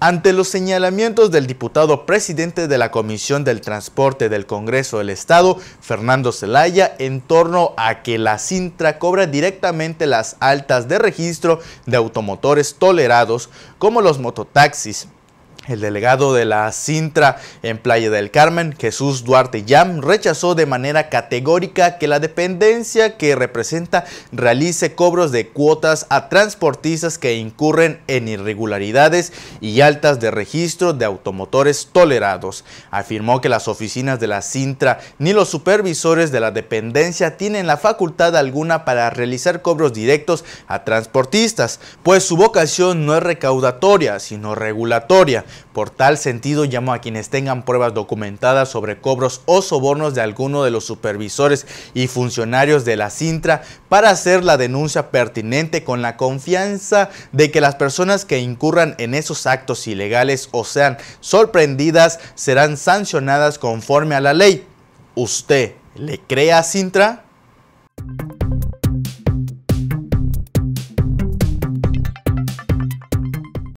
Ante los señalamientos del diputado presidente de la Comisión del Transporte del Congreso del Estado, Fernando Zelaya, en torno a que la Sintra cobra directamente las altas de registro de automotores tolerados como los mototaxis, el delegado de la Sintra en Playa del Carmen, Jesús Duarte Yam, rechazó de manera categórica que la dependencia que representa realice cobros de cuotas a transportistas que incurren en irregularidades y altas de registro de automotores tolerados. Afirmó que las oficinas de la Sintra ni los supervisores de la dependencia tienen la facultad alguna para realizar cobros directos a transportistas, pues su vocación no es recaudatoria, sino regulatoria por tal sentido, llamo a quienes tengan pruebas documentadas sobre cobros o sobornos de alguno de los supervisores y funcionarios de la Sintra para hacer la denuncia pertinente con la confianza de que las personas que incurran en esos actos ilegales o sean sorprendidas serán sancionadas conforme a la ley. ¿Usted le cree a Sintra?